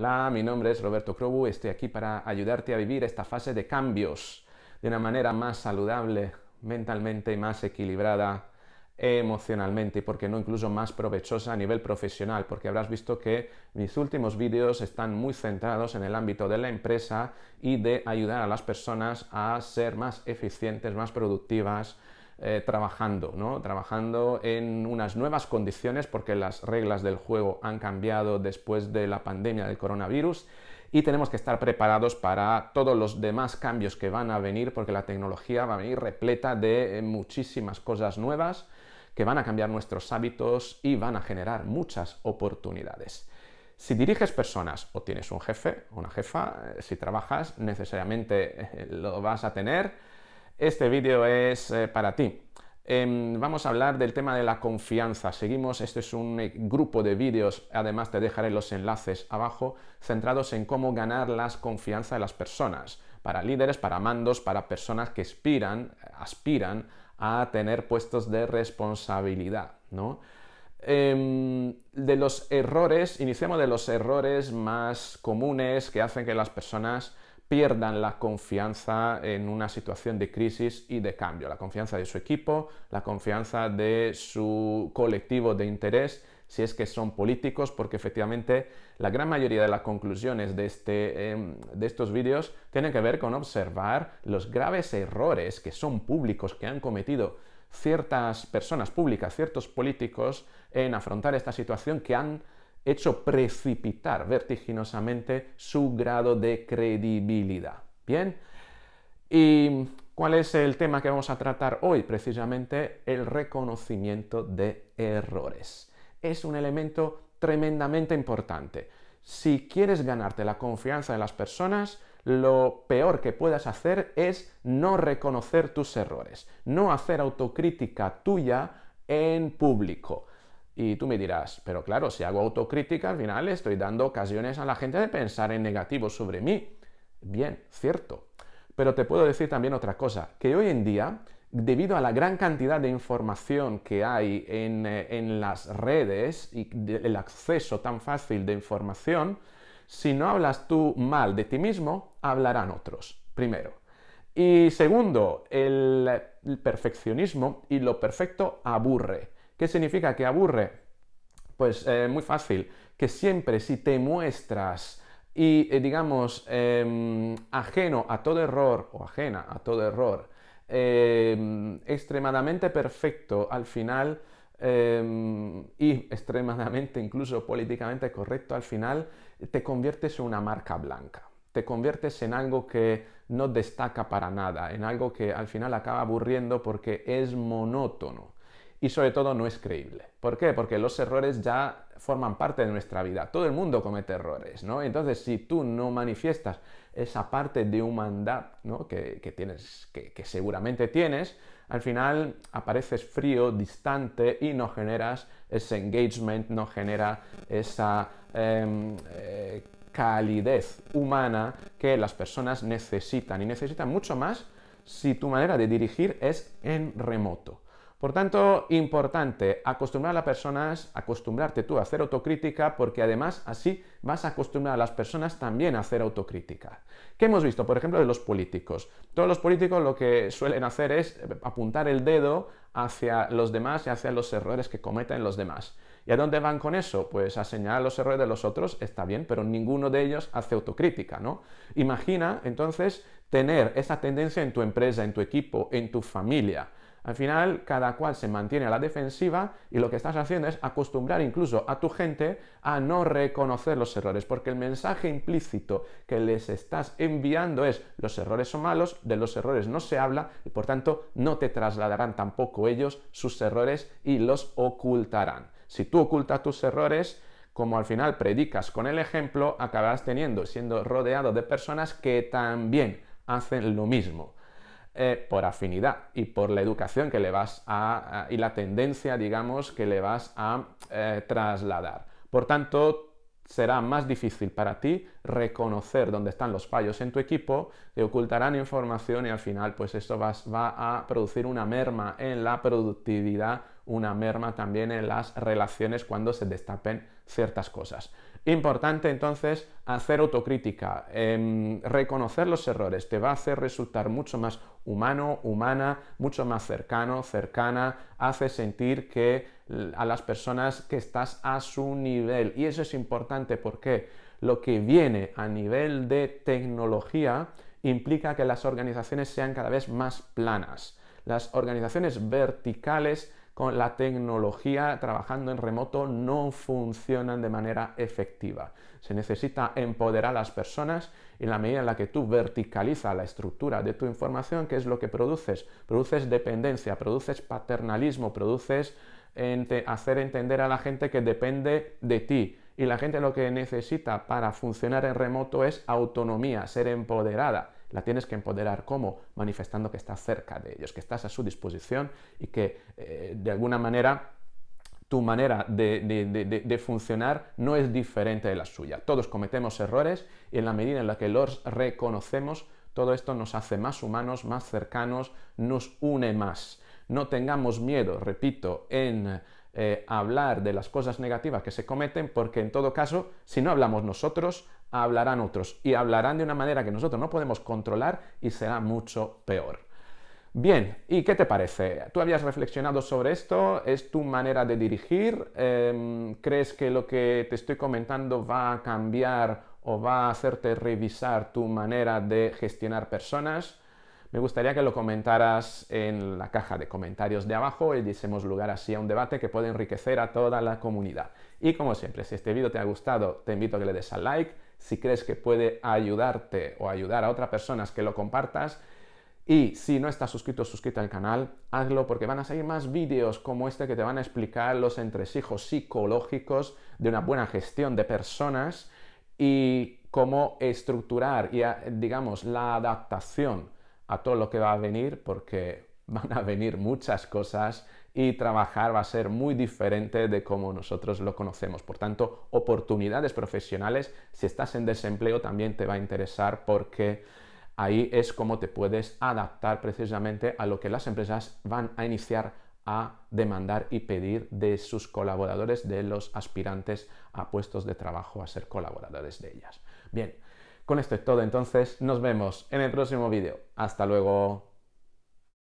Hola, mi nombre es Roberto Crobu estoy aquí para ayudarte a vivir esta fase de cambios de una manera más saludable mentalmente y más equilibrada emocionalmente y, porque no, incluso más provechosa a nivel profesional, porque habrás visto que mis últimos vídeos están muy centrados en el ámbito de la empresa y de ayudar a las personas a ser más eficientes, más productivas, eh, trabajando, ¿no? Trabajando en unas nuevas condiciones porque las reglas del juego han cambiado después de la pandemia del coronavirus y tenemos que estar preparados para todos los demás cambios que van a venir porque la tecnología va a venir repleta de eh, muchísimas cosas nuevas que van a cambiar nuestros hábitos y van a generar muchas oportunidades. Si diriges personas o tienes un jefe o una jefa, eh, si trabajas necesariamente lo vas a tener, este vídeo es eh, para ti. Em, vamos a hablar del tema de la confianza. Seguimos, este es un eh, grupo de vídeos, además te dejaré los enlaces abajo, centrados en cómo ganar la confianza de las personas, para líderes, para mandos, para personas que aspiran, aspiran a tener puestos de responsabilidad, ¿no? Em, de los errores, iniciamos de los errores más comunes que hacen que las personas pierdan la confianza en una situación de crisis y de cambio, la confianza de su equipo, la confianza de su colectivo de interés, si es que son políticos, porque efectivamente la gran mayoría de las conclusiones de, este, em, de estos vídeos tienen que ver con observar los graves errores que son públicos, que han cometido ciertas personas públicas, ciertos políticos en afrontar esta situación que han hecho precipitar vertiginosamente su grado de credibilidad. Bien, y ¿Cuál es el tema que vamos a tratar hoy? Precisamente el reconocimiento de errores. Es un elemento tremendamente importante. Si quieres ganarte la confianza de las personas, lo peor que puedas hacer es no reconocer tus errores, no hacer autocrítica tuya en público. Y tú me dirás, pero claro, si hago autocrítica, al final estoy dando ocasiones a la gente de pensar en negativo sobre mí. Bien, cierto. Pero te puedo decir también otra cosa, que hoy en día, debido a la gran cantidad de información que hay en, eh, las redes y el acceso tan fácil de información, si no hablas tú mal de ti mismo, hablarán otros, primero. Y segundo, el perfeccionismo y lo perfecto aburre. ¿Qué significa que aburre? Pues eh, muy fácil, que siempre si te muestras y eh, digamos em, ajeno a todo error o ajena a todo error, em, extremadamente perfecto al final em, y extremadamente incluso políticamente correcto al final, te conviertes en una marca blanca te conviertes en algo que no destaca para nada, en algo que al final acaba aburriendo porque es monótono y sobre todo no es creíble. ¿Por qué? Porque los errores ya forman parte de nuestra vida. Todo el mundo comete errores, ¿no? Entonces, si tú no manifiestas esa parte de humanidad que, tienes, que, seguramente tienes, al final apareces frío, distante y no generas ese engagement, no genera esa... Em, eh, calidez humana que las personas necesitan y necesitan mucho más si tu manera de dirigir es en remoto. Por tanto, importante acostumbrar a las personas, acostumbrarte tú a hacer autocrítica, porque además así vas a acostumbrar a las personas también a hacer autocrítica. ¿Qué hemos visto, por ejemplo, de los políticos? Todos los políticos lo que suelen hacer es eh, apuntar el dedo hacia los demás y hacia los errores que cometen los demás. ¿Y a dónde van con eso? Pues a señalar los errores de los otros está bien, pero ninguno de ellos hace autocrítica, ¿no? Imagina, entonces, tener esa tendencia en tu empresa, en tu equipo, en tu familia al final, cada cual se mantiene a la defensiva y lo que estás haciendo es acostumbrar incluso a tu gente a no reconocer los errores, porque el mensaje implícito que les estás enviando es los errores son malos, de los errores no se habla y por tanto no te trasladarán tampoco ellos sus errores y los ocultarán. Si tú ocultas tus errores, como al final predicas con el ejemplo, acabarás teniendo, siendo rodeado de personas que también hacen lo mismo. Eh, por afinidad y por la educación que le vas a, y la tendencia, digamos, que le vas a eh, trasladar. Por tanto, será más difícil para ti reconocer dónde están los fallos en tu equipo, te ocultarán información y al final pues esto va, a producir una merma en la productividad, una merma también en las relaciones cuando se destapen ciertas cosas. Importante entonces hacer autocrítica, em, reconocer los errores, te va a hacer resultar mucho más humano, humana, mucho más cercano, cercana, hace sentir que a las personas que estás a su nivel. Y eso es importante porque lo que viene a nivel de tecnología implica que las organizaciones sean cada vez más planas. Las organizaciones verticales con la tecnología trabajando en remoto no funcionan de manera efectiva. Se necesita empoderar a las personas y en la medida en la que tú verticalizas la estructura de tu información, ¿qué es lo que produces? Produces dependencia, produces paternalismo, produces hacer entender a la gente que depende de ti. Y la gente lo que necesita para funcionar en remoto es autonomía, ser empoderada la tienes que empoderar como manifestando que estás cerca de ellos, que estás a su disposición y que eh, de alguna manera tu manera de, funcionar no es diferente de la suya. Todos cometemos errores y en la medida en la que los reconocemos, todo esto nos hace más humanos, más cercanos, nos une más. No tengamos miedo, repito, en eh, hablar de las cosas negativas que se cometen, porque en todo caso, si no hablamos nosotros, hablarán otros y hablarán de una manera que nosotros no podemos controlar y será mucho peor. Bien, ¿y qué te parece? ¿Tú habías reflexionado sobre esto? ¿Es tu manera de dirigir? Em, ¿Crees que lo que te estoy comentando va a cambiar o va a hacerte revisar tu manera de gestionar personas? Me gustaría que lo comentaras en la caja de comentarios de abajo y diésemos lugar así a un debate que puede enriquecer a toda la comunidad. Y como siempre, si este vídeo te ha gustado, te invito a que le des al like. Si crees que puede ayudarte o ayudar a otras personas que lo compartas, y si no estás suscrito, suscríbete al canal, hazlo porque van a salir más vídeos como este que te van a explicar los entresijos psicológicos de una buena gestión de personas y cómo estructurar y, digamos, la adaptación a todo lo que va a venir porque van a venir muchas cosas y trabajar va a ser muy diferente de como nosotros lo conocemos. Por tanto, oportunidades profesionales, si estás en desempleo también te va a interesar porque ahí es como te puedes adaptar precisamente a lo que las empresas van a iniciar a demandar y pedir de sus colaboradores, de los aspirantes a puestos de trabajo, a ser colaboradores de ellas. Bien, con esto es todo, entonces nos vemos en el próximo vídeo. Hasta luego.